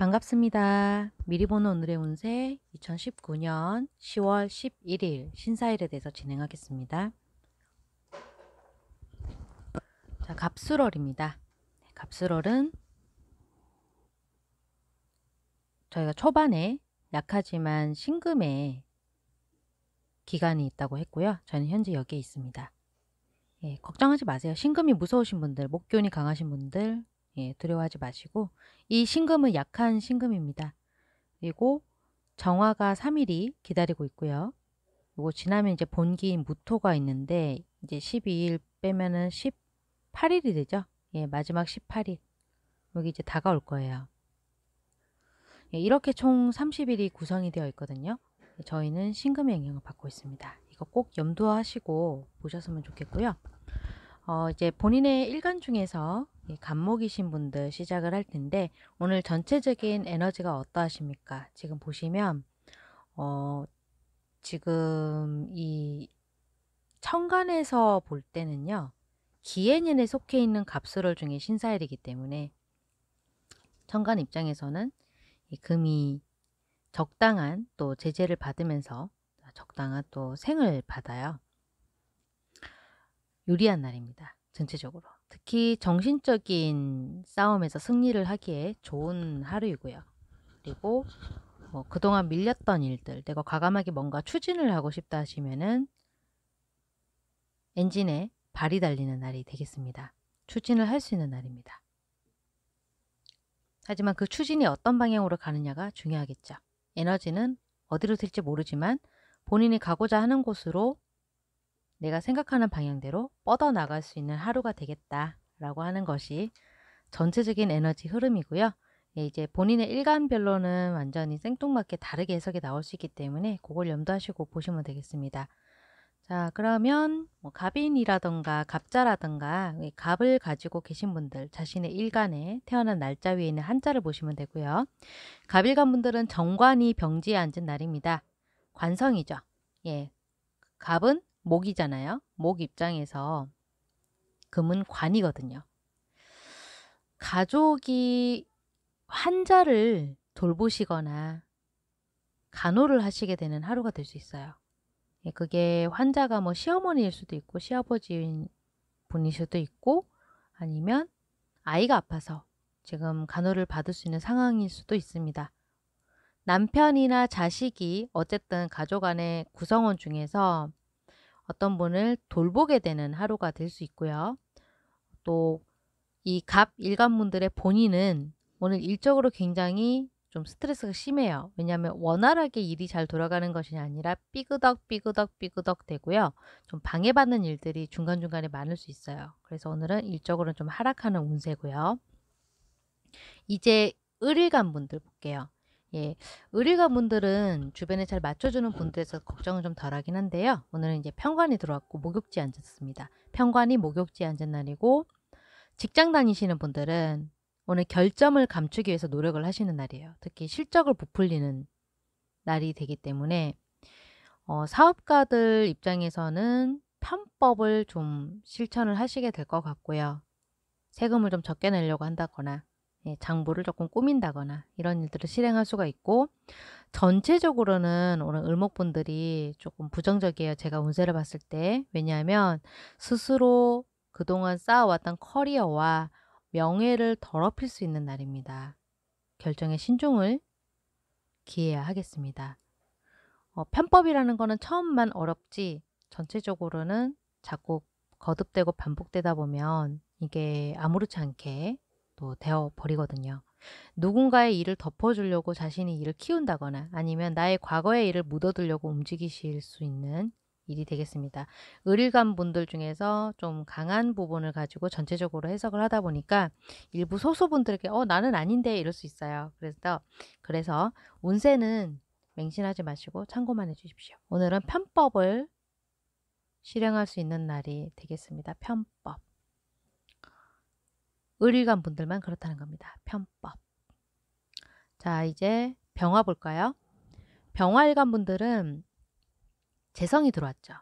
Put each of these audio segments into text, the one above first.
반갑습니다. 미리 보는 오늘의 운세 2019년 10월 11일 신사일에 대해서 진행하겠습니다. 자, 갑술월입니다. 네, 갑술월은 저희가 초반에 약하지만 신금의 기간이 있다고 했고요. 저는 현재 여기에 있습니다. 예, 걱정하지 마세요. 신금이 무서우신 분들, 목균이 강하신 분들 예, 두려워하지 마시고 이 신금은 약한 신금입니다. 그리고 정화가 3일이 기다리고 있고요. 이거 지나면 이제 본기인 무토가 있는데 이제 12일 빼면은 18일이 되죠. 예, 마지막 18일. 여기 이제 다가올 거예요. 예, 이렇게 총 30일이 구성이 되어 있거든요. 예, 저희는 신금의 영향을 받고 있습니다. 이거 꼭 염두하시고 보셨으면 좋겠고요. 어, 이제 본인의 일간 중에서 간목이신 분들 시작을 할 텐데 오늘 전체적인 에너지가 어떠하십니까? 지금 보시면 어 지금 이 천간에서 볼 때는요. 기해년에 속해 있는 갑수를 중에 신사일이기 때문에 천간 입장에서는 이 금이 적당한 또 제재를 받으면서 적당한 또 생을 받아요. 유리한 날입니다. 전체적으로. 특히 정신적인 싸움에서 승리를 하기에 좋은 하루이고요. 그리고 뭐 그동안 밀렸던 일들, 내가 과감하게 뭔가 추진을 하고 싶다 하시면은 엔진에 발이 달리는 날이 되겠습니다. 추진을 할 수 있는 날입니다. 하지만 그 추진이 어떤 방향으로 가느냐가 중요하겠죠. 에너지는 어디로 될지 모르지만 본인이 가고자 하는 곳으로 내가 생각하는 방향대로 뻗어나갈 수 있는 하루가 되겠다 라고 하는 것이 전체적인 에너지 흐름이고요. 예, 이제 본인의 일간별로는 완전히 생뚱맞게 다르게 해석이 나올 수 있기 때문에 그걸 염두하시고 보시면 되겠습니다. 자 그러면 뭐 갑인이라던가 갑자라던가 갑을 가지고 계신 분들 자신의 일간에 태어난 날짜 위에 있는 한자를 보시면 되고요. 갑일간 분들은 정관이 병지에 앉은 날입니다. 관성이죠. 예, 갑은 목이잖아요. 목 입장에서 금은 관이거든요. 가족이 환자를 돌보시거나 간호를 하시게 되는 하루가 될 수 있어요. 예, 그게 환자가 뭐 시어머니일 수도 있고 시아버지 인 분일 수도 있고 아니면 아이가 아파서 지금 간호를 받을 수 있는 상황일 수도 있습니다. 남편이나 자식이 어쨌든 가족 안의 구성원 중에서 어떤 분을 돌보게 되는 하루가 될 수 있고요. 또 이 갑일간분들의 본인은 오늘 일적으로 굉장히 좀 스트레스가 심해요. 왜냐하면 원활하게 일이 잘 돌아가는 것이 아니라 삐그덕 삐그덕 삐그덕 되고요. 좀 방해받는 일들이 중간중간에 많을 수 있어요. 그래서 오늘은 일적으로는 좀 하락하는 운세고요. 이제 을일간 분들 볼게요. 예, 의리가 분들은 주변에 잘 맞춰주는 분들에서 걱정은 좀 덜하긴 한데요. 오늘은 이제 평관이 들어왔고 목욕지 앉았습니다. 평관이 목욕지 앉은 날이고 직장 다니시는 분들은 오늘 결점을 감추기 위해서 노력을 하시는 날이에요. 특히 실적을 부풀리는 날이 되기 때문에 어, 사업가들 입장에서는 편법을 좀 실천을 하시게 될 것 같고요. 세금을 좀 적게 내려고 한다거나 예, 장부를 조금 꾸민다거나 이런 일들을 실행할 수가 있고 전체적으로는 오늘 을목분들이 조금 부정적이에요. 제가 운세를 봤을 때 왜냐하면 스스로 그동안 쌓아왔던 커리어와 명예를 더럽힐 수 있는 날입니다. 결정의 신중을 기해야 하겠습니다. 어, 편법이라는 거는 처음만 어렵지 전체적으로는 자꾸 거듭되고 반복되다 보면 이게 아무렇지 않게 또 되어 버리거든요. 누군가의 일을 덮어주려고 자신의 일을 키운다거나 아니면 나의 과거의 일을 묻어두려고 움직이실 수 있는 일이 되겠습니다. 의리감 분들 중에서 좀 강한 부분을 가지고 전체적으로 해석을 하다 보니까 일부 소수분들에게 어 나는 아닌데 이럴 수 있어요. 그래서 그래서 운세는 맹신하지 마시고 참고만 해주십시오. 오늘은 편법을 실행할 수 있는 날이 되겠습니다. 편법. 을일간 분들만 그렇다는 겁니다. 편법. 자, 이제 병화 볼까요? 병화일간 분들은 재성이 들어왔죠.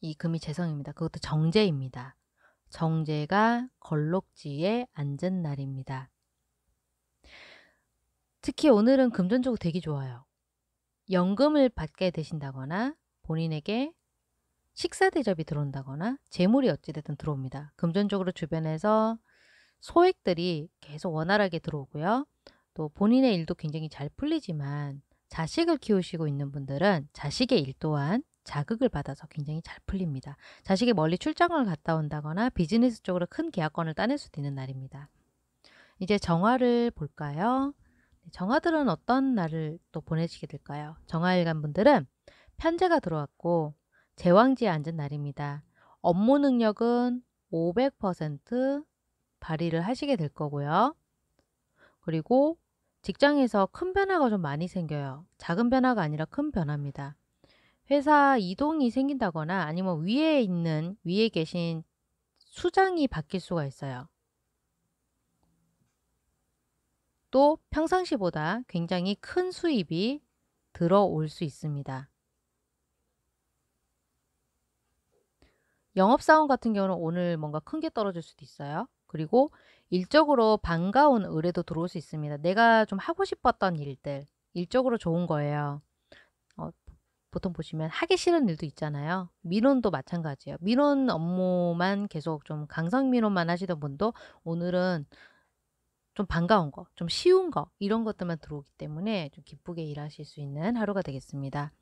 이 금이 재성입니다. 그것도 정제입니다. 정제가 걸록지에 앉은 날입니다. 특히 오늘은 금전적으로 되게 좋아요. 연금을 받게 되신다거나 본인에게 식사 대접이 들어온다거나 재물이 어찌됐든 들어옵니다. 금전적으로 주변에서 소액들이 계속 원활하게 들어오고요. 또 본인의 일도 굉장히 잘 풀리지만 자식을 키우시고 있는 분들은 자식의 일 또한 자극을 받아서 굉장히 잘 풀립니다. 자식이 멀리 출장을 갔다 온다거나 비즈니스 쪽으로 큰 계약권을 따낼 수도 있는 날입니다. 이제 정화를 볼까요? 네, 정화들은 어떤 날을 또 보내시게 될까요? 정화일간 분들은 편제가 들어왔고 제왕지에 앉은 날입니다. 업무 능력은 500% 발의를 하시게 될 거고요. 그리고 직장에서 큰 변화가 좀 많이 생겨요. 작은 변화가 아니라 큰 변화입니다. 회사 이동이 생긴다거나 아니면 위에 있는, 위에 계신 수장이 바뀔 수가 있어요. 또 평상시보다 굉장히 큰 수입이 들어올 수 있습니다. 영업사원 같은 경우는 오늘 뭔가 큰 게 떨어질 수도 있어요. 그리고 일적으로 반가운 의뢰도 들어올 수 있습니다. 내가 좀 하고 싶었던 일들, 일적으로 좋은 거예요. 어, 보통 보시면 하기 싫은 일도 있잖아요. 민원도 마찬가지예요. 민원 업무만 계속 좀 강성 민원만 하시던 분도 오늘은 좀 반가운 거, 좀 쉬운 거 이런 것들만 들어오기 때문에 좀 기쁘게 일하실 수 있는 하루가 되겠습니다.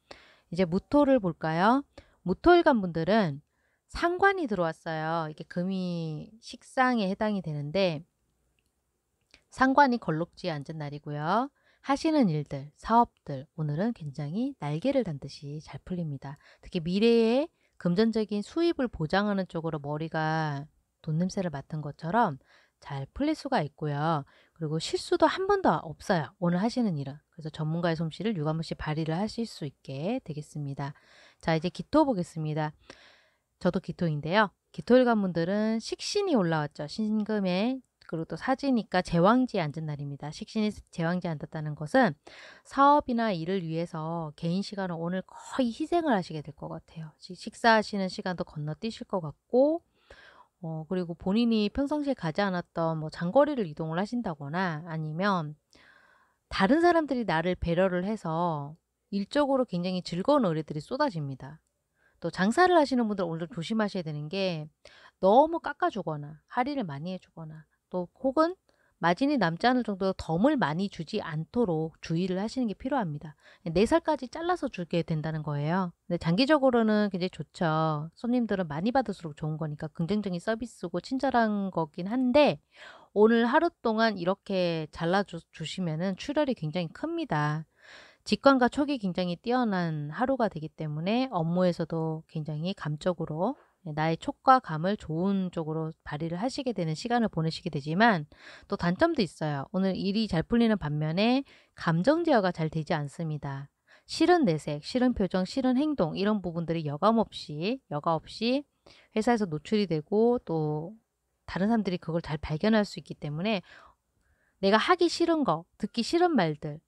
이제 무토를 볼까요? 무토일간 분들은 상관이 들어왔어요. 이게 금이 식상에 해당이 되는데 상관이 걸록지에 앉은 날이고요. 하시는 일들, 사업들 오늘은 굉장히 날개를 단 듯이 잘 풀립니다. 특히 미래에 금전적인 수입을 보장하는 쪽으로 머리가 돈냄새를 맡은 것처럼 잘 풀릴 수가 있고요. 그리고 실수도 한 번도 없어요. 오늘 하시는 일은. 그래서 전문가의 솜씨를 유감없이 발휘를 하실 수 있게 되겠습니다. 자, 이제 기토 보겠습니다. 저도 기토인데요. 기토일관분들은 식신이 올라왔죠. 신금에 그리고 또 사지니까 제왕지에 앉은 날입니다. 식신이 제왕지에 앉았다는 것은 사업이나 일을 위해서 개인 시간을 오늘 거의 희생을 하시게 될 것 같아요. 식사하시는 시간도 건너뛰실 것 같고 어, 그리고 본인이 평상시에 가지 않았던 뭐 장거리를 이동을 하신다거나 아니면 다른 사람들이 나를 배려를 해서 일적으로 굉장히 즐거운 의뢰들이 쏟아집니다. 또 장사를 하시는 분들 오늘 조심하셔야 되는 게 너무 깎아주거나 할인을 많이 해주거나 또 혹은 마진이 남지 않을 정도로 덤을 많이 주지 않도록 주의를 하시는 게 필요합니다. 4살까지 잘라서 주게 된다는 거예요. 근데 장기적으로는 굉장히 좋죠. 손님들은 많이 받을수록 좋은 거니까 긍정적인 서비스고 친절한 거긴 한데 오늘 하루 동안 이렇게 잘라주시면 은 출혈이 굉장히 큽니다. 직관과 촉이 굉장히 뛰어난 하루가 되기 때문에 업무에서도 굉장히 감적으로 예, 나의 촉과 감을 좋은 쪽으로 발휘를 하시게 되는 시간을 보내시게 되지만 또 단점도 있어요. 오늘 일이 잘 풀리는 반면에 감정 제어가 잘 되지 않습니다. 싫은 내색, 싫은 표정, 싫은 행동 이런 부분들이 여감 없이 여가 없이 회사에서 노출이 되고 또 다른 사람들이 그걸 잘 발견할 수 있기 때문에 내가 하기 싫은 거, 듣기 싫은 말들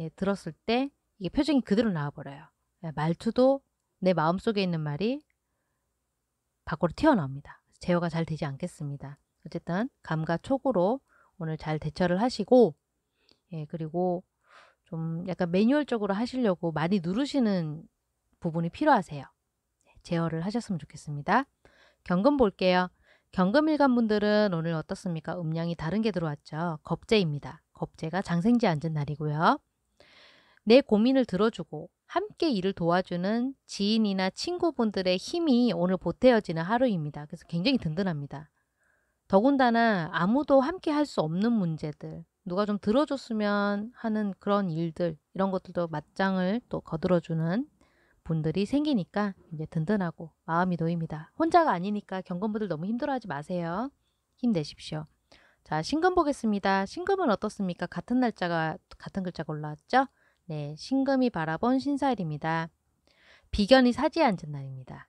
예, 들었을 때 이게 표정이 그대로 나와버려요. 예, 말투도 내 마음속에 있는 말이 밖으로 튀어나옵니다. 제어가 잘 되지 않겠습니다. 어쨌든 감과촉으로 오늘 잘 대처를 하시고 예, 그리고 좀 약간 매뉴얼적으로 하시려고 많이 누르시는 부분이 필요하세요. 예, 제어를 하셨으면 좋겠습니다. 경금 볼게요. 경금 일간분들은 오늘 어떻습니까? 음량이 다른 게 들어왔죠. 겁재입니다. 겁재가 장생지 앉은 날이고요. 내 고민을 들어주고 함께 일을 도와주는 지인이나 친구분들의 힘이 오늘 보태어지는 하루입니다. 그래서 굉장히 든든합니다. 더군다나 아무도 함께 할 수 없는 문제들, 누가 좀 들어줬으면 하는 그런 일들, 이런 것들도 맞짱을 또 거들어주는 분들이 생기니까 이제 든든하고 마음이 놓입니다. 혼자가 아니니까 경건부들 너무 힘들어하지 마세요. 힘내십시오. 자, 신금 보겠습니다. 신금은 어떻습니까? 같은 날짜가 같은 글자가 올라왔죠? 네, 신금이 바라본 신사일입니다. 비견이 사지에 앉은 날입니다.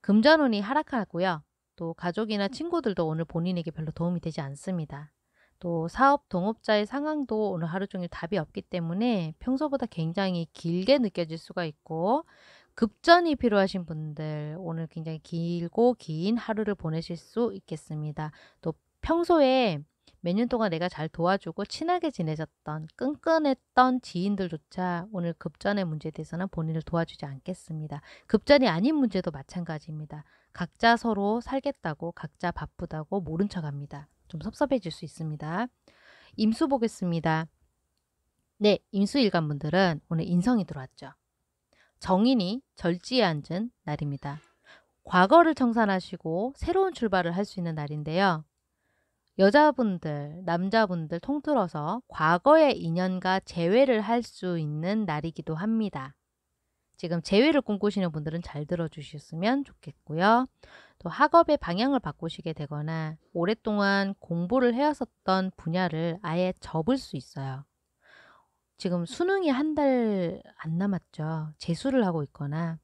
금전운이 하락하고요. 또 가족이나 친구들도 오늘 본인에게 별로 도움이 되지 않습니다. 또 사업 동업자의 상황도 오늘 하루 종일 답이 없기 때문에 평소보다 굉장히 길게 느껴질 수가 있고 급전이 필요하신 분들 오늘 굉장히 길고 긴 하루를 보내실 수 있겠습니다. 또 평소에 몇년 동안 내가 잘 도와주고 친하게 지내졌던 끈끈했던 지인들조차 오늘 급전의 문제에 대해서는 본인을 도와주지 않겠습니다. 급전이 아닌 문제도 마찬가지입니다. 각자 서로 살겠다고 각자 바쁘다고 모른 척합니다. 좀 섭섭해질 수 있습니다. 임수 보겠습니다. 네, 임수일간분들은 오늘 인성이 들어왔죠. 정인이 절지에 앉은 날입니다. 과거를 청산하시고 새로운 출발을 할 수 있는 날인데요. 여자분들, 남자분들 통틀어서 과거의 인연과 재회를 할 수 있는 날이기도 합니다. 지금 재회를 꿈꾸시는 분들은 잘 들어주셨으면 좋겠고요. 또 학업의 방향을 바꾸시게 되거나 오랫동안 공부를 해왔었던 분야를 아예 접을 수 있어요. 지금 수능이 한 달 안 남았죠. 재수를 하고 있거나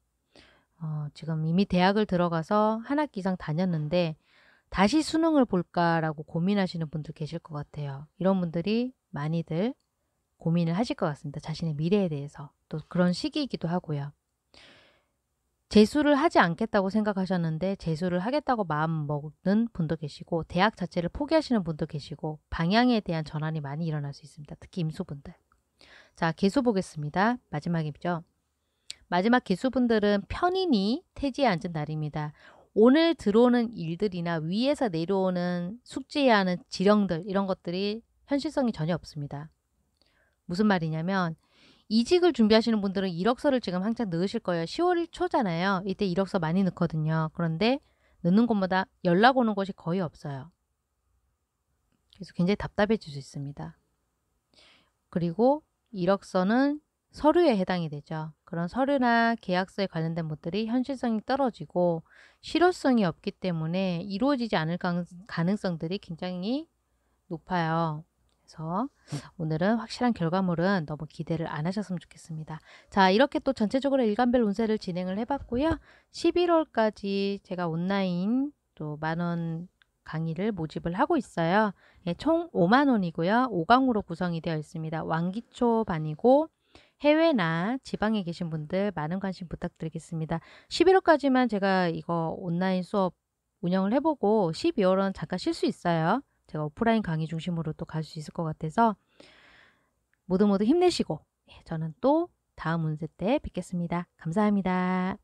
어, 지금 이미 대학을 들어가서 한 학기 이상 다녔는데 다시 수능을 볼까라고 고민하시는 분들 계실 것 같아요. 이런 분들이 많이들 고민을 하실 것 같습니다. 자신의 미래에 대해서. 또 그런 시기이기도 하고요. 재수를 하지 않겠다고 생각하셨는데 재수를 하겠다고 마음 먹는 분도 계시고 대학 자체를 포기하시는 분도 계시고 방향에 대한 전환이 많이 일어날 수 있습니다. 특히 임수분들. 자, 개수 보겠습니다. 마지막이죠. 마지막 개수분들은 편인이 태지에 앉은 날입니다. 오늘 들어오는 일들이나 위에서 내려오는 숙지해야 하는 지령들 이런 것들이 현실성이 전혀 없습니다. 무슨 말이냐면 이직을 준비하시는 분들은 이력서를 지금 한창 넣으실 거예요. 10월 초잖아요 이때 이력서 많이 넣거든요. 그런데 넣는 곳마다 연락 오는 곳이 거의 없어요. 그래서 굉장히 답답해질 수 있습니다. 그리고 이력서는 서류에 해당이 되죠. 그런 서류나 계약서에 관련된 것들이 현실성이 떨어지고 실효성이 없기 때문에 이루어지지 않을 가능성들이 굉장히 높아요. 그래서 음. 오늘은 확실한 결과물은 너무 기대를 안 하셨으면 좋겠습니다. 자, 이렇게 또 전체적으로 일간별 운세를 진행을 해봤고요. 11월까지 제가 온라인 또 만원 강의를 모집을 하고 있어요. 네, 총 5만 원이고요. 5강으로 구성이 되어 있습니다. 왕기초 반이고 해외나 지방에 계신 분들 많은 관심 부탁드리겠습니다. 11월까지만 제가 이거 온라인 수업 운영을 해보고 12월은 잠깐 쉴 수 있어요. 제가 오프라인 강의 중심으로 또 갈 수 있을 것 같아서 모두 모두 힘내시고 예, 저는 또 다음 운세 때 뵙겠습니다. 감사합니다.